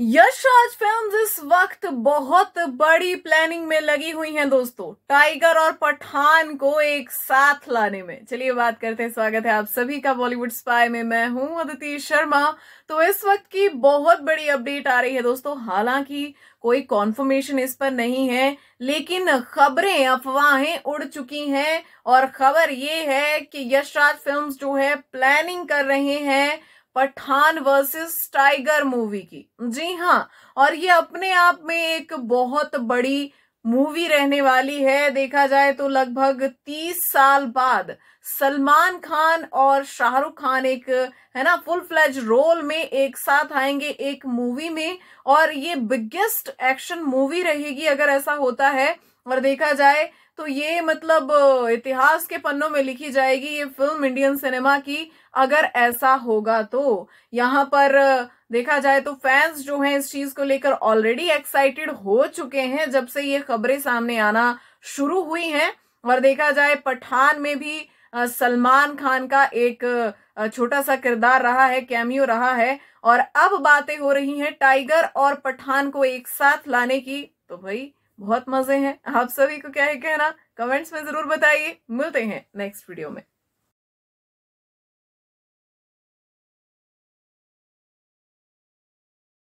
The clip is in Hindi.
यशराज फिल्म इस वक्त बहुत बड़ी प्लानिंग में लगी हुई हैं दोस्तों टाइगर और पठान को एक साथ लाने में चलिए बात करते हैं स्वागत है आप सभी का बॉलीवुड स्पाई में मैं हूं अदिति शर्मा तो इस वक्त की बहुत बड़ी अपडेट आ रही है दोस्तों हालांकि कोई कॉन्फर्मेशन इस पर नहीं है लेकिन खबरें अफवाहें उड़ चुकी हैं और खबर ये है कि यशराज फिल्म जो है प्लानिंग कर रहे हैं पठान वर्सेस टाइगर मूवी की जी हाँ और ये अपने आप में एक बहुत बड़ी मूवी रहने वाली है देखा जाए तो लगभग तीस साल बाद सलमान खान और शाहरुख खान एक है ना फुल फ्लैज रोल में एक साथ आएंगे एक मूवी में और ये बिगेस्ट एक्शन मूवी रहेगी अगर ऐसा होता है और देखा जाए तो ये मतलब इतिहास के पन्नों में लिखी जाएगी ये फिल्म इंडियन सिनेमा की अगर ऐसा होगा तो यहाँ पर देखा जाए तो फैंस जो हैं इस चीज को लेकर ऑलरेडी एक्साइटेड हो चुके हैं जब से ये खबरें सामने आना शुरू हुई हैं और देखा जाए पठान में भी सलमान खान का एक छोटा सा किरदार रहा है कैमियो रहा है और अब बातें हो रही हैं टाइगर और पठान को एक साथ लाने की तो भाई बहुत मजे हैं आप सभी को क्या है कहना कमेंट्स में जरूर बताइए मिलते हैं नेक्स्ट वीडियो में